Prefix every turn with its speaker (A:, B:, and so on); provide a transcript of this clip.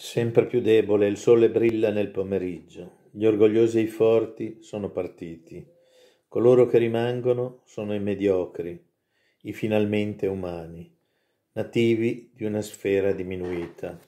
A: Sempre più debole il sole brilla nel pomeriggio. Gli orgogliosi e i forti sono partiti. Coloro che rimangono sono i mediocri, i finalmente umani, nativi di una sfera diminuita.